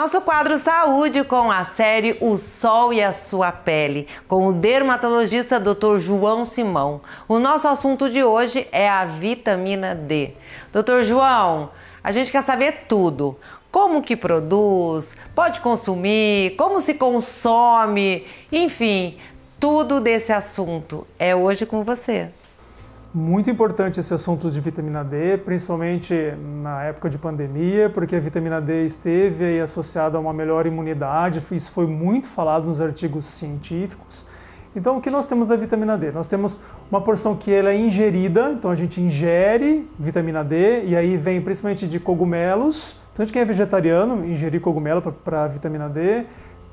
Nosso quadro Saúde com a série O Sol e a Sua Pele, com o dermatologista Dr. João Simão. O nosso assunto de hoje é a vitamina D. Dr. João, a gente quer saber tudo. Como que produz, pode consumir, como se consome, enfim, tudo desse assunto é hoje com você. Muito importante esse assunto de vitamina D, principalmente na época de pandemia, porque a vitamina D esteve aí associada a uma melhor imunidade, isso foi muito falado nos artigos científicos. Então, o que nós temos da vitamina D? Nós temos uma porção que ela é ingerida, então a gente ingere vitamina D, e aí vem principalmente de cogumelos, de então, quem é vegetariano, ingerir cogumelo para vitamina D,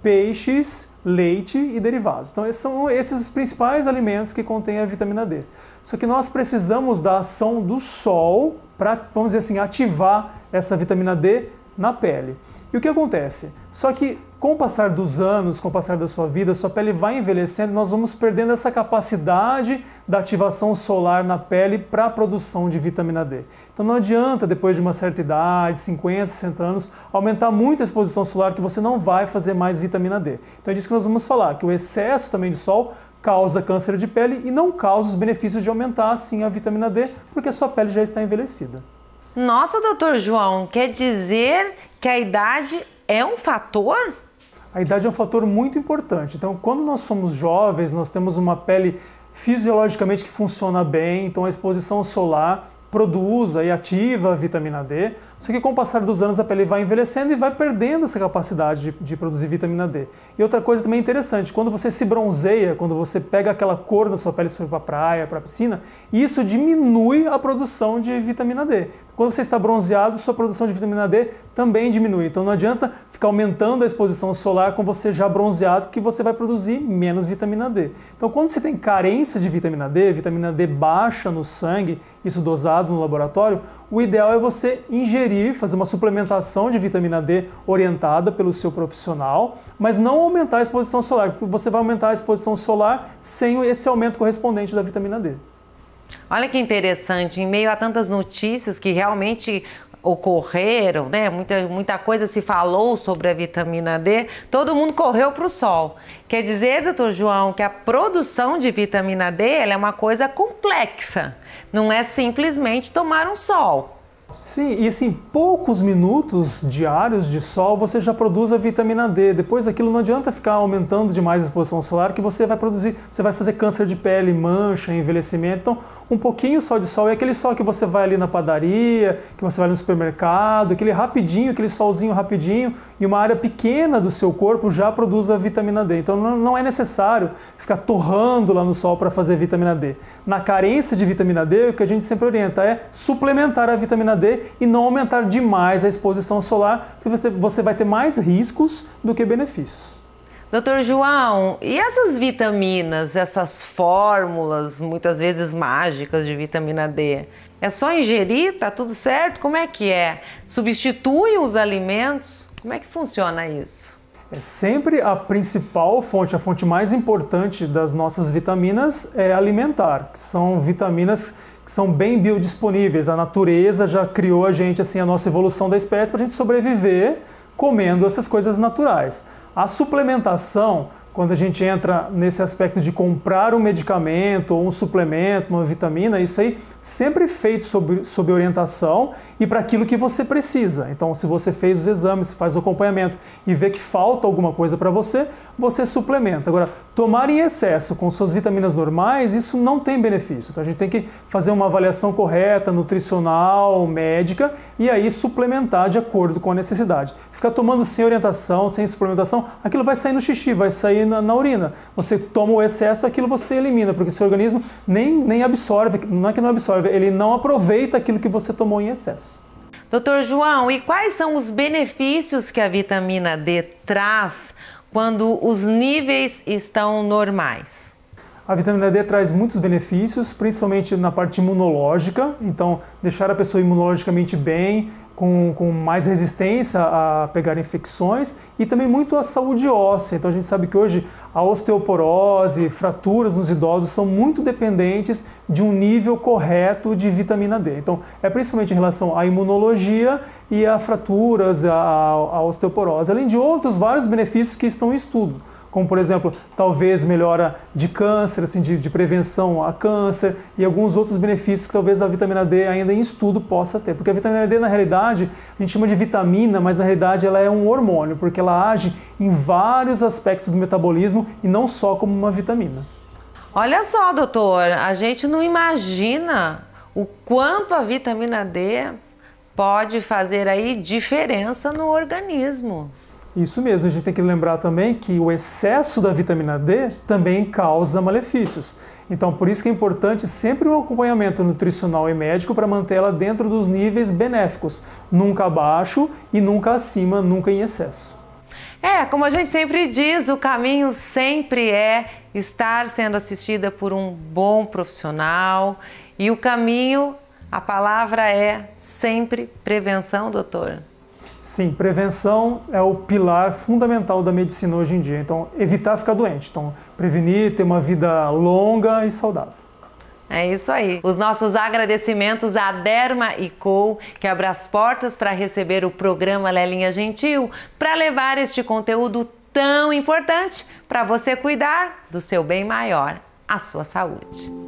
peixes, leite e derivados. Então, esses são esses os principais alimentos que contêm a vitamina D. Só que nós precisamos da ação do sol para, vamos dizer assim, ativar essa vitamina D na pele. E o que acontece? Só que com o passar dos anos, com o passar da sua vida, sua pele vai envelhecendo, nós vamos perdendo essa capacidade da ativação solar na pele para a produção de vitamina D. Então não adianta, depois de uma certa idade, 50, 60 anos, aumentar muito a exposição solar que você não vai fazer mais vitamina D. Então é disso que nós vamos falar, que o excesso também de sol causa câncer de pele e não causa os benefícios de aumentar assim a vitamina D, porque sua pele já está envelhecida. Nossa, doutor João, quer dizer que a idade é um fator? A idade é um fator muito importante. Então, quando nós somos jovens, nós temos uma pele fisiologicamente que funciona bem, então a exposição solar produz e ativa a vitamina D, só que com o passar dos anos a pele vai envelhecendo e vai perdendo essa capacidade de, de, produzir vitamina D. E outra coisa também interessante, quando você se bronzeia, quando você pega aquela cor da sua pele e para a praia, para a piscina, isso diminui a produção de vitamina D. Quando você está bronzeado, sua produção de vitamina D também diminui. Então não adianta ficar aumentando a exposição solar com você já bronzeado, que você vai produzir menos vitamina D. Então quando você tem carência de vitamina D, vitamina D baixa no sangue, isso dosado no laboratório, o ideal é você ingerir fazer uma suplementação de vitamina D orientada pelo seu profissional, mas não aumentar a exposição solar, porque você vai aumentar a exposição solar sem esse aumento correspondente da vitamina D. Olha que interessante, em meio a tantas notícias que realmente ocorreram, né? Muita, muita coisa se falou sobre a vitamina D, todo mundo correu para o sol. Quer dizer, doutor João, que a produção de vitamina D é uma coisa complexa. Não é simplesmente tomar um sol. Sim, e assim, poucos minutos diários de sol você já produz a vitamina D. Depois daquilo não adianta ficar aumentando demais a exposição solar, que você vai produzir, você vai fazer câncer de pele, mancha, envelhecimento. Então, um pouquinho só de sol é aquele sol que você vai ali na padaria, que você vai no supermercado, aquele rapidinho, aquele solzinho rapidinho, e uma área pequena do seu corpo já produz a vitamina D. Então não é necessário ficar torrando lá no sol para fazer vitamina D. Na carência de vitamina D, o que a gente sempre orienta é suplementar a vitamina D e não aumentar demais a exposição solar, porque você vai ter mais riscos do que benefícios. Doutor João, e essas vitaminas, essas fórmulas, muitas vezes mágicas de vitamina D? É só ingerir? Tá tudo certo? Como é que é? Substitui os alimentos? Como é que funciona isso? É sempre a principal fonte, a fonte mais importante das nossas vitaminas é alimentar, que são vitaminas que são bem biodisponíveis. A natureza já criou a gente, assim, a nossa evolução da espécie para a gente sobreviver comendo essas coisas naturais. A suplementação quando a gente entra nesse aspecto de comprar um medicamento ou um suplemento, uma vitamina, isso aí sempre feito sob, sob orientação e para aquilo que você precisa. Então, se você fez os exames, faz o acompanhamento e vê que falta alguma coisa para você, você suplementa. Agora, tomar em excesso com suas vitaminas normais, isso não tem benefício. Então, a gente tem que fazer uma avaliação correta, nutricional, médica e aí suplementar de acordo com a necessidade. Ficar tomando sem orientação, sem suplementação, aquilo vai sair no xixi, vai sair na, na, urina. Você toma o excesso, aquilo você elimina, porque seu organismo nem, nem absorve, não é que não absorve, ele não aproveita aquilo que você tomou em excesso. Doutor João, e quais são os benefícios que a vitamina D traz quando os níveis estão normais? A vitamina D traz muitos benefícios, principalmente na parte imunológica, então deixar a pessoa imunologicamente bem, com, com, mais resistência a pegar infecções e também muito a saúde óssea. Então a gente sabe que hoje a osteoporose, fraturas nos idosos são muito dependentes de um nível correto de vitamina D. Então é principalmente em relação à imunologia e a fraturas, a, a osteoporose, além de outros vários benefícios que estão em estudo como por exemplo, talvez melhora de câncer, assim, de, de, prevenção a câncer e alguns outros benefícios que talvez a vitamina D ainda em estudo possa ter. Porque a vitamina D, na realidade, a gente chama de vitamina, mas na realidade ela é um hormônio, porque ela age em vários aspectos do metabolismo e não só como uma vitamina. Olha só, doutor, a gente não imagina o quanto a vitamina D pode fazer aí diferença no organismo. Isso mesmo, a gente tem que lembrar também que o excesso da vitamina D também causa malefícios. Então, por isso que é importante sempre um acompanhamento nutricional e médico para manter ela dentro dos níveis benéficos, nunca abaixo e nunca acima, nunca em excesso. É, como a gente sempre diz, o caminho sempre é estar sendo assistida por um bom profissional e o caminho, a palavra é sempre prevenção, doutor. Sim, prevenção é o pilar fundamental da medicina hoje em dia. Então, evitar ficar doente. Então, prevenir, ter uma vida longa e saudável. É isso aí. Os nossos agradecimentos à Derma e Co, que abre as portas para receber o programa Lelinha Gentil, para levar este conteúdo tão importante para você cuidar do seu bem maior, a sua saúde.